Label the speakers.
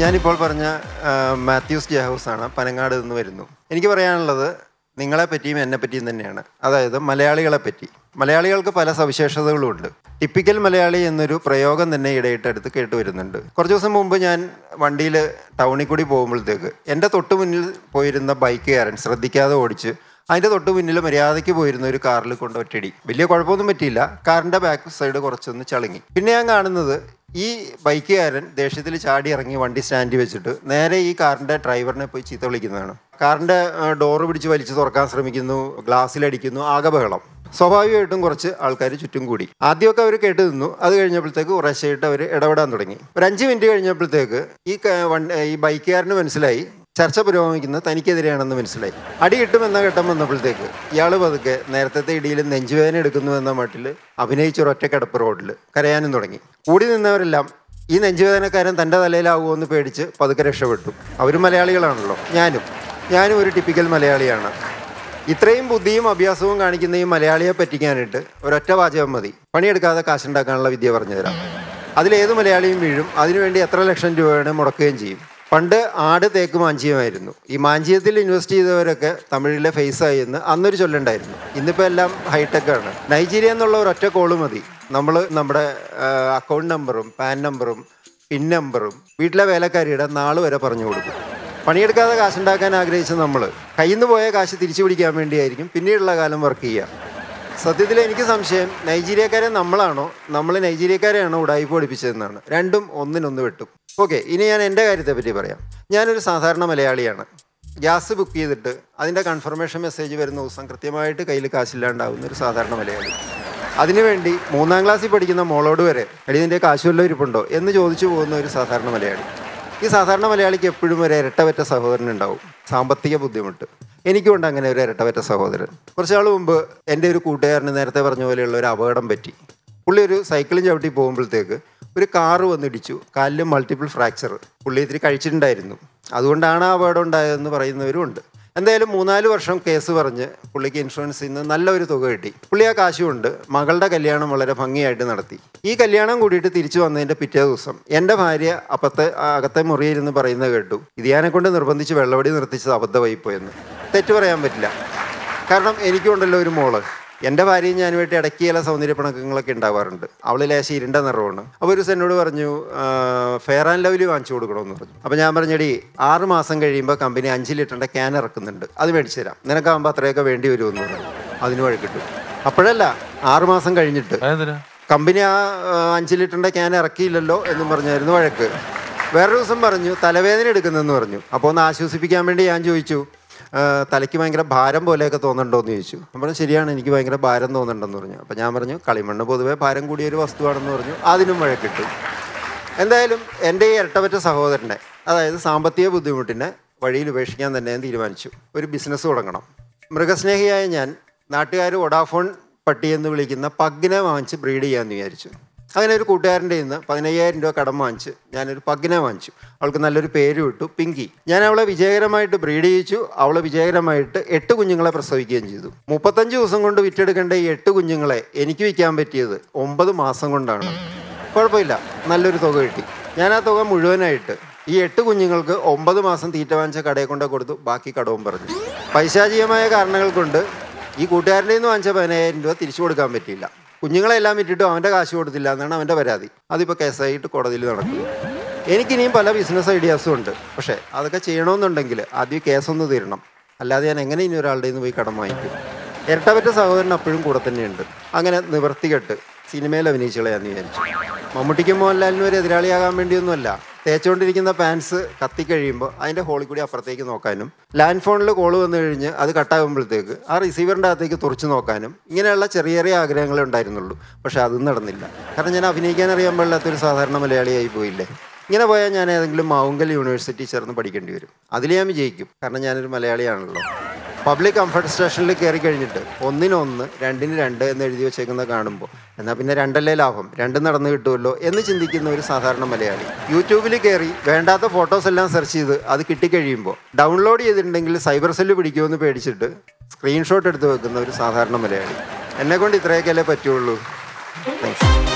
Speaker 1: ഞാനിപ്പോൾ പറഞ്ഞ മാത്യൂസ് ജഹൂസ് ആണ് പനങ്ങാട് നിന്ന് വരുന്നു എനിക്ക് പറയാനുള്ളത് നിങ്ങളെ പറ്റിയും എന്നെ പറ്റിയും തന്നെയാണ് അതായത് മലയാളികളെ പറ്റി മലയാളികൾക്ക് പല സവിശേഷതകളുമുണ്ട് ടിപ്പിക്കൽ മലയാളി എന്നൊരു പ്രയോഗം തന്നെ ഇടയിട്ടടുത്ത് കേട്ടുവരുന്നുണ്ട് കുറച്ച് ദിവസം മുമ്പ് ഞാൻ വണ്ടിയിൽ ടൗണിൽ കൂടി പോകുമ്പോഴത്തേക്ക് എൻ്റെ തൊട്ട് മുന്നിൽ പോയിരുന്ന ബൈക്കുകാരൻ ശ്രദ്ധിക്കാതെ ഓടിച്ച് അതിൻ്റെ തൊട്ട് മുന്നിൽ മര്യാദയ്ക്ക് പോയിരുന്ന ഒരു കാറിൽ കൊണ്ട് ഒറ്റടി വലിയ കുഴപ്പമൊന്നും പറ്റിയില്ല കാറിൻ്റെ ബാക്ക് സൈഡ് കുറച്ചൊന്ന് ചളുങ്ങി പിന്നെ ഞാൻ കാണുന്നത് ഈ ബൈക്കുകാരൻ ദേഷ്യത്തിൽ ചാടി ഇറങ്ങി വണ്ടി സ്റ്റാൻഡ് വെച്ചിട്ട് നേരെ ഈ കാറിൻ്റെ ഡ്രൈവറിനെ പോയി ചീത്ത വിളിക്കുന്നതാണ് കാറിൻ്റെ ഡോറ് പിടിച്ച് വലിച്ചു തുറക്കാൻ ശ്രമിക്കുന്നു ഗ്ലാസ്സിലടിക്കുന്നു ആകെ ബഹളം സ്വാഭാവികമായിട്ടും കുറച്ച് ആൾക്കാർ ചുറ്റും കൂടി ആദ്യമൊക്കെ അവർ കേട്ട് നിന്നു അത് കഴിഞ്ഞപ്പോഴത്തേക്ക് കുറേശ്ശായിട്ട് അവർ ഇടപെടാൻ തുടങ്ങി ഒരു അഞ്ച് മിനിറ്റ് കഴിഞ്ഞപ്പോഴത്തേക്ക് ഈ ഈ ബൈക്കുകാരന് മനസ്സിലായി ചർച്ച പുരോഗമിക്കുന്നത് തനിക്കെതിരെയാണെന്ന് മനസ്സിലായി അടി കിട്ടുമെന്ന ഘട്ടം വന്നപ്പോഴത്തേക്ക് ഇയാൾ പതുക്കെ നേരത്തെ ഇടിയിൽ നെഞ്ചുവേദന എടുക്കുന്നു എന്ന മട്ടിൽ അഭിനയിച്ചൊരു കിടപ്പ് റോഡിൽ കരയാനും തുടങ്ങി കൂടി നിന്നവരെല്ലാം ഈ നെഞ്ചുവേദനക്കാരൻ തൻ്റെ തലയിലാവുമോ എന്ന് പേടിച്ച് പതുക്കെ രക്ഷപ്പെട്ടു അവർ മലയാളികളാണല്ലോ ഞാനും ഞാനും ഒരു ടിപ്പിക്കൽ മലയാളിയാണ് ഇത്രയും ബുദ്ധിയും അഭ്യാസവും കാണിക്കുന്ന ഈ മലയാളിയെ പറ്റിക്കാനായിട്ട് ഒരൊറ്റ വാചകം മതി പണിയെടുക്കാതെ കാശുണ്ടാക്കാനുള്ള വിദ്യ പറഞ്ഞുതരാം അതിലേത് മലയാളിയും വീഴും അതിനുവേണ്ടി എത്ര ലക്ഷം രൂപയാണ് മുടക്കുകയും ചെയ്യും പണ്ട് ആട് തേക്ക് മാഞ്ചിയമായിരുന്നു ഈ മാഞ്ചിയത്തിൽ ഇൻവെസ്റ്റ് ചെയ്തവരൊക്കെ തമിഴിലെ ആയി എന്ന് അന്നൊരു ചൊല്ലുണ്ടായിരുന്നു ഇന്നിപ്പോൾ എല്ലാം ഹൈടെക്കാണ് നൈജീരിയ എന്നുള്ള ഒരൊറ്റ കോള് മതി നമ്മൾ നമ്മുടെ അക്കൗണ്ട് നമ്പറും പാൻ നമ്പറും പിൻ നമ്പറും വീട്ടിലെ വേലക്കാരിയുടെ നാള് വരെ പറഞ്ഞു കൊടുക്കും പണിയെടുക്കാതെ കാശുണ്ടാക്കാൻ ആഗ്രഹിച്ച നമ്മൾ കയ്യിൽ നിന്ന് പോയ കാശ് തിരിച്ചു പിടിക്കാൻ വേണ്ടിയായിരിക്കും പിന്നീടുള്ള കാലം വർക്ക് ചെയ്യുക സത്യത്തിൽ എനിക്ക് സംശയം നൈജീരിയക്കാരെ നമ്മളാണോ നമ്മൾ നൈജീരിയക്കാരെയാണോ ഉടായ്പ പഠിപ്പിച്ചതെന്നാണ് രണ്ടും ഒന്നിനൊന്ന് വെട്ടും ഓക്കെ ഇനി ഞാൻ എൻ്റെ കാര്യത്തെ പറ്റി പറയാം ഞാനൊരു സാധാരണ മലയാളിയാണ് ഗ്യാസ് ബുക്ക് ചെയ്തിട്ട് അതിൻ്റെ കൺഫർമേഷൻ മെസ്സേജ് വരുന്ന ദിവസം കൃത്യമായിട്ട് കയ്യിൽ കാശില്ലാണ്ടാവുന്ന ഒരു സാധാരണ മലയാളി അതിനുവേണ്ടി മൂന്നാം ക്ലാസ്സിൽ പഠിക്കുന്ന മോളോട് വരെ എടി നിൻ്റെ കാശുവല്ലോ ഇരിപ്പുണ്ടോ എന്ന് ചോദിച്ചു പോകുന്ന ഒരു സാധാരണ മലയാളി ഈ സാധാരണ മലയാളിക്ക് എപ്പോഴും ഒരു ഇരട്ട സഹോദരൻ ഉണ്ടാവും സാമ്പത്തിക ബുദ്ധിമുട്ട് എനിക്കുണ്ട് അങ്ങനെ ഒരു ഇരട്ടവറ്റ സഹോദരൻ കുറച്ച് നാൾ മുമ്പ് എൻ്റെ ഒരു കൂട്ടുകാരന് നേരത്തെ പറഞ്ഞ പോലെയുള്ള ഒരു അപകടം പറ്റി പുള്ളി ഒരു സൈക്കിളും ചവിട്ടി പോകുമ്പോഴത്തേക്ക് ഒരു കാറ് വന്നിടിച്ചു കാലിൽ മൾട്ടിപ്പിൾ ഫ്രാക്ചർ പുള്ളി ഇത്തിരി കഴിച്ചിട്ടുണ്ടായിരുന്നു അതുകൊണ്ടാണ് ആ അപകടം ഉണ്ടായതെന്ന് പറയുന്നവരും ഉണ്ട് എന്തായാലും മൂന്നാല് വർഷം കേസ് പറഞ്ഞ് പുള്ളിക്ക് ഇൻഷുറൻസിൽ നിന്ന് നല്ലൊരു തുക കിട്ടി പുള്ളി ആ കാശുകൊണ്ട് മകളുടെ കല്യാണം വളരെ ഭംഗിയായിട്ട് നടത്തി ഈ കല്യാണം കൂടിയിട്ട് തിരിച്ചു വന്നതിൻ്റെ പിറ്റേ ദിവസം എൻ്റെ ഭാര്യ അപ്പത്തെ അകത്തെ മുറിയിരുന്ന് പറയുന്നത് കേട്ടു ഇതിയാനെ കൊണ്ട് നിർബന്ധിച്ച് വെള്ളവടി നിർത്തിച്ചത് അബദ്ധമായി പോയെന്ന് തെറ്റു പറയാൻ പറ്റില്ല കാരണം എനിക്കുണ്ടല്ലോ ഒരു മോള് എൻ്റെ ഭാര്യയും വേണ്ടി ഇടയ്ക്ക് ചില സൗന്ദര്യ പിണക്കങ്ങളൊക്കെ ഉണ്ടാവാറുണ്ട് അവൾ ലേശം ഇരുണ്ട നിറവാണ് അപ്പോൾ ഒരു എന്നോട് പറഞ്ഞു ഫെയർ ആൻഡ് ലവ്ലി വാങ്ങിച്ചു കൊടുക്കണമെന്ന് പറഞ്ഞു അപ്പോൾ ഞാൻ പറഞ്ഞടി ആറ് മാസം കഴിയുമ്പോൾ കമ്പനി അഞ്ച് ലിറ്ററിൻ്റെ ക്യാൻ ഇറക്കുന്നുണ്ട് അത് മേടിച്ചു തരാം നിനക്കാകുമ്പോൾ അത്രയൊക്കെ വേണ്ടി വരുമെന്ന് പറഞ്ഞു അതിന് വഴി കിട്ടും അപ്പോഴല്ല ആറ് മാസം കഴിഞ്ഞിട്ട് കമ്പനി ആ അഞ്ച് ലിറ്ററിൻ്റെ ക്യാൻ ഇറക്കിയില്ലല്ലോ എന്നും പറഞ്ഞായിരുന്നു വഴക്ക് വേറൊരു ദിവസം പറഞ്ഞു തലവേദന എടുക്കുന്നെന്ന് പറഞ്ഞു അപ്പോൾ ഒന്ന് ആശ്വസിപ്പിക്കാൻ വേണ്ടി ഞാൻ ചോദിച്ചു തലയ്ക്ക് ഭയങ്കര ഭാരം പോലെയൊക്കെ തോന്നുന്നുണ്ടോ എന്ന് ചോദിച്ചു ഞാൻ പറഞ്ഞു ശരിയാണ് എനിക്ക് ഭയങ്കര ഭാരം തോന്നുന്നുണ്ടെന്ന് പറഞ്ഞു അപ്പോൾ ഞാൻ പറഞ്ഞു കളിമണ്ണ് പൊതുവേ ഭാരം കൂടിയൊരു വസ്തുവാണെന്ന് പറഞ്ഞു അതിനും വഴക്കിട്ടു എന്തായാലും എൻ്റെ ഈ ഇരട്ടപറ്റ സഹോദരൻ്റെ അതായത് സാമ്പത്തിക ബുദ്ധിമുട്ടിനെ വഴിയിൽ ഉപേക്ഷിക്കാൻ തന്നെ ഞാൻ തീരുമാനിച്ചു ഒരു ബിസിനസ് തുടങ്ങണം മൃഗസ്നേഹിയായ ഞാൻ നാട്ടുകാർ ഒഡാഫോൺ പട്ടി എന്ന് വിളിക്കുന്ന പഗ്ഗിനെ വാങ്ങിച്ച് ബ്രീഡ് ചെയ്യാമെന്ന് വിചാരിച്ചു അങ്ങനെ ഒരു കൂട്ടുകാരൻ്റെ ഇന്ന് പതിനയ്യായിരം രൂപ കടം വാങ്ങിച്ച് ഞാനൊരു പഗ്നെ വാങ്ങിച്ചു അവൾക്ക് നല്ലൊരു പേര് വിട്ടു പിങ്കി ഞാൻ അവളെ വിജയകരമായിട്ട് ബ്രീഡ് ചെയ്യിച്ചു അവളെ വിജയകരമായിട്ട് എട്ട് കുഞ്ഞുങ്ങളെ പ്രസവിക്കുകയും ചെയ്തു മുപ്പത്തഞ്ച് ദിവസം കൊണ്ട് വിറ്റെടുക്കേണ്ട ഈ എട്ട് കുഞ്ഞുങ്ങളെ എനിക്ക് വിൽക്കാൻ പറ്റിയത് ഒമ്പത് മാസം കൊണ്ടാണ് കുഴപ്പമില്ല നല്ലൊരു തുക കിട്ടി ഞാൻ ആ തുക മുഴുവനായിട്ട് ഈ എട്ട് കുഞ്ഞുങ്ങൾക്ക് ഒമ്പത് മാസം തീറ്റ വാങ്ങിച്ച കടയെ കൊണ്ട് കൊടുത്തു ബാക്കി കടവും പറഞ്ഞു പൈശാചികമായ കാരണങ്ങൾ കൊണ്ട് ഈ കൂട്ടുകാരൻ്റെ നിന്ന് വാങ്ങിച്ച പതിനായിരം രൂപ തിരിച്ചു കൊടുക്കാൻ പറ്റിയില്ല കുഞ്ഞുങ്ങളെല്ലാം വിറ്റിട്ടും അവൻ്റെ കാശ് കൊടുത്തില്ല എന്നാണ് അവൻ്റെ പരാതി അതിപ്പോൾ കേസായിട്ട് കോടതിയിൽ നടക്കും എനിക്കിനിയും പല ബിസിനസ് ഐഡിയാസും ഉണ്ട് പക്ഷേ അതൊക്കെ ചെയ്യണമെന്നുണ്ടെങ്കിൽ ആദ്യം കേസൊന്ന് തീരണം അല്ലാതെ ഞാൻ എങ്ങനെ ഇനി ഒരാളുടെ നിന്ന് പോയി കടം വാങ്ങിക്കും ഇരട്ടപറ്റ സഹോദരൻ അപ്പോഴും കൂടെ തന്നെയുണ്ട് അങ്ങനെ നിവർത്തികെട്ട് സിനിമയിൽ അഭിനയിച്ചുകളെ ഞാൻ വിചാരിച്ചു മമ്മൂട്ടിക്കും മോഹൻലാലിനും ഒരു എതിരാളിയാകാൻ വേണ്ടിയൊന്നുമല്ല തേച്ചുകൊണ്ടിരിക്കുന്ന പാൻസ് കത്തിക്കഴിയുമ്പോൾ അതിൻ്റെ ഹോളിൽ കൂടി അപ്പുറത്തേക്ക് നോക്കാനും ലാൻഡ് ഫോണിൽ കോൾ വന്നു കഴിഞ്ഞ് അത് കട്ടാകുമ്പോഴത്തേക്ക് ആ റിസീവറിൻ്റെ അകത്തേക്ക് തുറച്ചു നോക്കാനും ഇങ്ങനെയുള്ള ചെറിയ ചെറിയ ആഗ്രഹങ്ങളെ ഉണ്ടായിരുന്നുള്ളൂ പക്ഷേ അതും നടന്നില്ല കാരണം ഞാൻ അഭിനയിക്കാൻ അറിയാൻ പാടില്ലാത്തൊരു സാധാരണ മലയാളിയായി പോയില്ലേ ഇങ്ങനെ പോയാൽ ഞാൻ ഏതെങ്കിലും മാവുങ്കൽ യൂണിവേഴ്സിറ്റി ചേർന്ന് പഠിക്കേണ്ടി വരും അതിൽ ഞാൻ വിജയിക്കും കാരണം ഞാനൊരു മലയാളിയാണല്ലോ പബ്ലിക് കംഫർട്ട് സ്റ്റേഷനിൽ കയറി കഴിഞ്ഞിട്ട് ഒന്നിനൊന്ന് രണ്ടിന് രണ്ട് എന്ന് എഴുതി വെച്ചേക്കുന്നത് കാണുമ്പോൾ എന്നാൽ പിന്നെ രണ്ടല്ലേ ലാഭം രണ്ട് നടന്ന് കിട്ടുമല്ലോ എന്ന് ചിന്തിക്കുന്ന ഒരു സാധാരണ മലയാളി യൂട്യൂബിൽ കയറി വേണ്ടാത്ത ഫോട്ടോസ് എല്ലാം സെർച്ച് ചെയ്ത് അത് കിട്ടിക്കഴിയുമ്പോൾ ഡൗൺലോഡ് ചെയ്തിട്ടുണ്ടെങ്കിൽ സൈബർ സെല്ല് പിടിക്കുമെന്ന് പേടിച്ചിട്ട് സ്ക്രീൻഷോട്ട് എടുത്ത് വെക്കുന്ന ഒരു സാധാരണ മലയാളി എന്നെ കൊണ്ട് അല്ലേ പറ്റുള്ളൂ താങ്ക്സ്